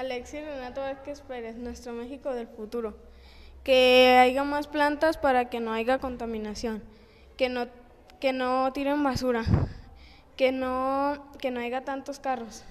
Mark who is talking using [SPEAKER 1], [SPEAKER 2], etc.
[SPEAKER 1] Alexis Renato Vázquez Pérez, nuestro México del futuro. Que haya más plantas para que no haya contaminación, que no, que no tiren basura, que no, que no haya tantos carros.